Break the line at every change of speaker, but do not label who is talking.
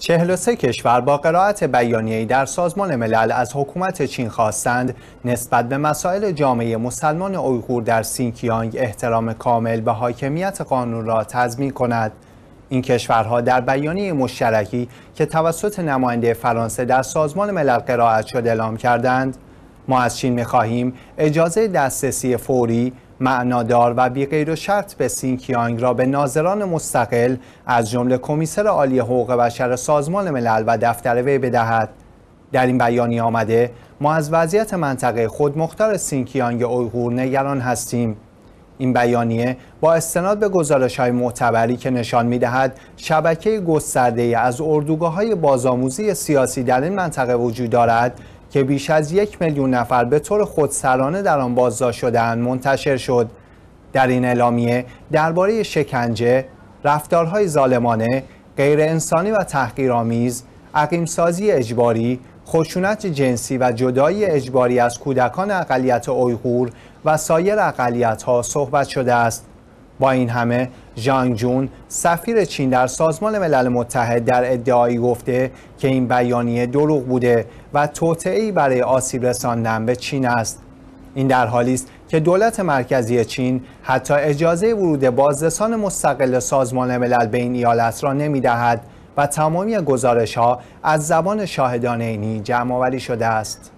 43 کشور با قرائت بیانیه‌ای در سازمان ملل از حکومت چین خواستند نسبت به مسائل جامعه مسلمان اویغور در سینکیانگ احترام کامل به حاکمیت قانون را تضمین کند. این کشورها در بیانیه مشترکی که توسط نماینده فرانسه در سازمان ملل قرائت شد اعلام کردند ما از چین می‌خواهیم اجازه دسترسی فوری معنادار و بیغیر و شرط به سینکیانگ را به ناظران مستقل از جمله کمیسر عالی حقوق بشر سازمان ملل و دفتر وی بدهد در این بیانیه آمده ما از وضعیت منطقه خود مختار سینکیانگ اویغور نگران هستیم این بیانیه با استناد به گزارش های معتبری که نشان می دهد شبکه گسترده از اردوگاه های بازآموزی سیاسی در این منطقه وجود دارد که بیش از یک میلیون نفر به طور خودسرانه در آن بازداشت شدهاند منتشر شد در این اعلامیه درباره شکنجه رفتارهای ظالمانه غیرانسانی و تحقیرآمیز عقیمسازی اجباری خشونت جنسی و جدایی اجباری از کودکان اقلیت اویغور و سایر ها صحبت شده است با این همه ژانگ جون سفیر چین در سازمان ملل متحد در ادعایی گفته که این بیانیه دروغ بوده و توطعی برای آسیب رساندن به چین است این در حالی است که دولت مرکزی چین حتی اجازه ورود بازرسان مستقل سازمان ملل به این ایالت را دهد و تمامی گزارش ها از زبان شاهدان عینی جمع آوری شده است